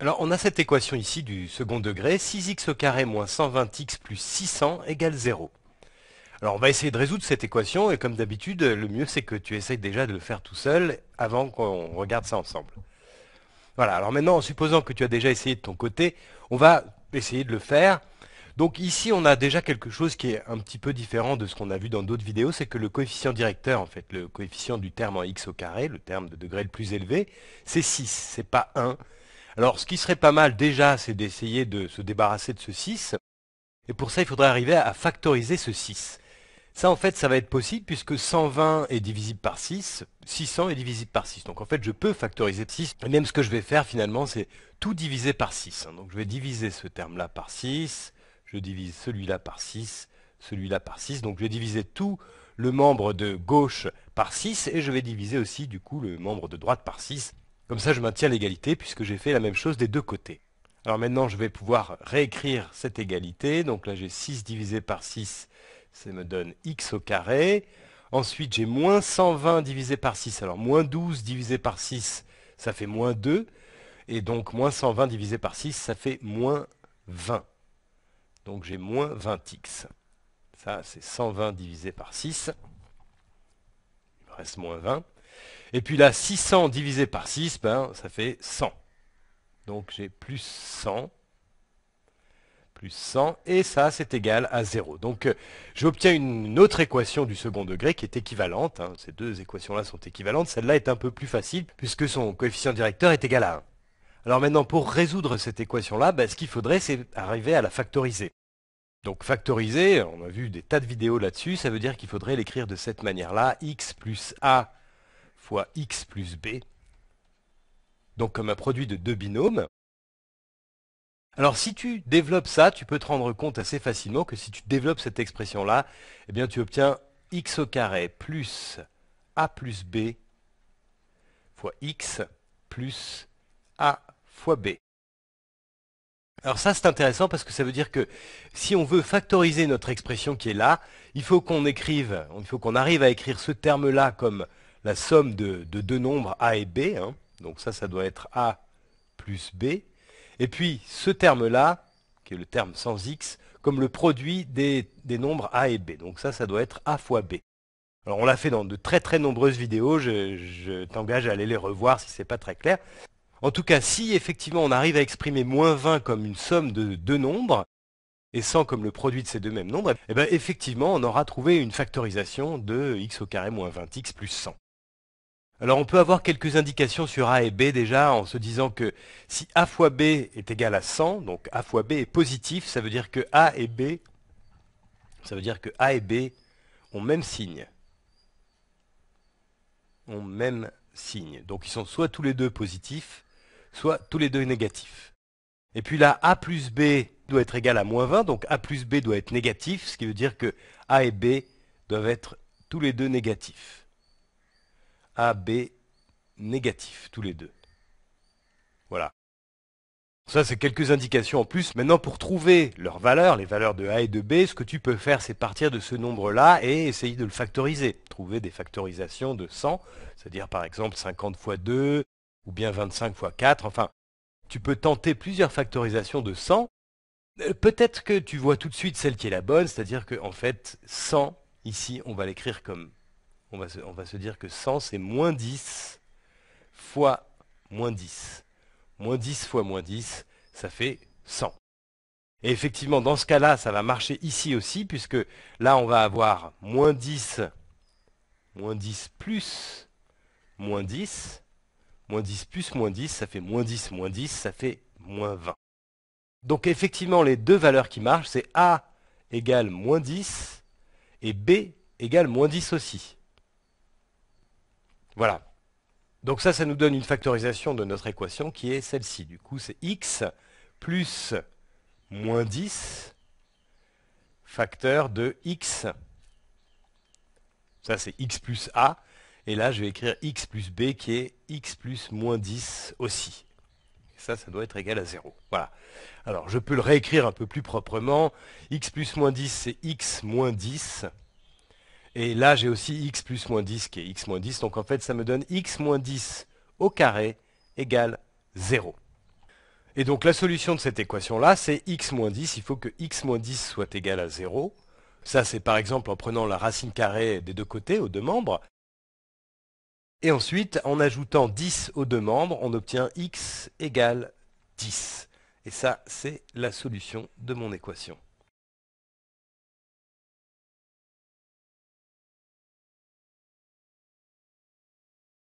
Alors on a cette équation ici du second degré, 6x au carré moins 120x plus 600 égale 0. Alors on va essayer de résoudre cette équation et comme d'habitude, le mieux c'est que tu essayes déjà de le faire tout seul avant qu'on regarde ça ensemble. Voilà, alors maintenant en supposant que tu as déjà essayé de ton côté, on va essayer de le faire. Donc ici on a déjà quelque chose qui est un petit peu différent de ce qu'on a vu dans d'autres vidéos, c'est que le coefficient directeur, en fait, le coefficient du terme en x au carré, le terme de degré le plus élevé, c'est 6, c'est pas 1, alors ce qui serait pas mal déjà, c'est d'essayer de se débarrasser de ce 6. Et pour ça, il faudrait arriver à factoriser ce 6. Ça, en fait, ça va être possible puisque 120 est divisible par 6, 600 est divisible par 6. Donc, en fait, je peux factoriser 6. Et même ce que je vais faire, finalement, c'est tout diviser par 6. Hein. Donc, je vais diviser ce terme-là par 6, je divise celui-là par 6, celui-là par 6. Donc, je vais diviser tout le membre de gauche par 6 et je vais diviser aussi, du coup, le membre de droite par 6. Comme ça, je maintiens l'égalité puisque j'ai fait la même chose des deux côtés. Alors maintenant, je vais pouvoir réécrire cette égalité. Donc là, j'ai 6 divisé par 6, ça me donne x au carré. Ensuite, j'ai moins 120 divisé par 6. Alors moins 12 divisé par 6, ça fait moins 2. Et donc moins 120 divisé par 6, ça fait moins 20. Donc j'ai moins 20x. Ça, c'est 120 divisé par 6. Il me reste moins 20. Et puis là, 600 divisé par 6, ben, ça fait 100. Donc j'ai plus 100, plus 100, et ça, c'est égal à 0. Donc euh, j'obtiens une autre équation du second degré qui est équivalente. Hein. Ces deux équations-là sont équivalentes. Celle-là est un peu plus facile, puisque son coefficient directeur est égal à 1. Alors maintenant, pour résoudre cette équation-là, ben, ce qu'il faudrait, c'est arriver à la factoriser. Donc factoriser, on a vu des tas de vidéos là-dessus, ça veut dire qu'il faudrait l'écrire de cette manière-là, x plus a fois x plus b, donc comme un produit de deux binômes. Alors si tu développes ça, tu peux te rendre compte assez facilement que si tu développes cette expression-là, eh bien tu obtiens x au carré plus a plus b fois x plus a fois b. Alors ça c'est intéressant parce que ça veut dire que si on veut factoriser notre expression qui est là, il faut qu'on écrive, il faut qu'on arrive à écrire ce terme-là comme la somme de, deux nombres A et B. Hein. donc ça, ça doit être A plus B. Et puis ce terme-là, qui est le terme sans x, comme le produit des, nombres A et B. Donc ça, ça doit être A fois B. Alors on l'a fait dans de très très nombreuses vidéos, je, t'engage à aller les revoir si ce n'est pas très clair. En tout cas, si effectivement on arrive à exprimer moins 20 comme une somme de deux nombres, et 100 comme le produit de ces deux mêmes nombres, et eh bien effectivement on aura trouvé une factorisation de x au carré moins 20x plus 100. Alors on peut avoir quelques indications sur A et B déjà en se disant que si A fois B est égal à 100, donc A fois B est positif, ça veut dire que A et B, ça veut dire que A et B ont même signe. Ont même signe. Donc ils sont soit tous les deux positifs, soit tous les deux négatifs. Et puis là, A plus B doit être égal à moins 20, donc A plus B doit être négatif, ce qui veut dire que A et B doivent être tous les deux négatifs. B, négatif, tous les deux. Voilà. Ça, c'est quelques indications en plus. Maintenant, pour trouver leurs valeurs, les valeurs de A et de B, ce que tu peux faire, c'est partir de ce nombre-là et essayer de le factoriser. Trouver des factorisations de 100, c'est-à-dire par exemple 50 fois 2 ou bien 25 fois 4. Enfin, tu peux tenter plusieurs factorisations de 100. Euh, peut-être que tu vois tout de suite celle qui est la bonne, c'est-à-dire qu'en fait, 100, ici, on va l'écrire comme on va, se, dire que 100, c'est moins 10 fois moins 10. Moins 10 fois moins 10, ça fait 100. Et effectivement, dans ce cas-là, ça va marcher ici aussi, puisque là, on va avoir moins 10, moins 10 plus moins 10, moins 10 plus moins 10, ça fait moins 10 moins 10, ça fait moins 20. Donc effectivement, les deux valeurs qui marchent, c'est A égale moins 10 et B égale moins 10 aussi. Voilà. Donc ça, ça nous donne une factorisation de notre équation qui est celle-ci. Du coup, c'est x plus moins 10 facteur de x. Ça, c'est x plus a. Et là, je vais écrire x plus b qui est x plus moins 10 aussi. ça, ça doit être égal à 0. Voilà. Alors, je peux le réécrire un peu plus proprement. x plus moins 10, c'est x moins 10 et là, j'ai aussi x plus moins 10 qui est x moins 10. Donc en fait, ça me donne x moins 10 au carré égale 0. Et donc la solution de cette équation-là, c'est x moins 10. Il faut que x moins 10 soit égal à 0. Ça, c'est par exemple en prenant la racine carrée des deux côtés, aux deux membres. Et ensuite, en ajoutant 10 aux deux membres, on obtient x égale 10. Et ça, c'est la solution de mon équation.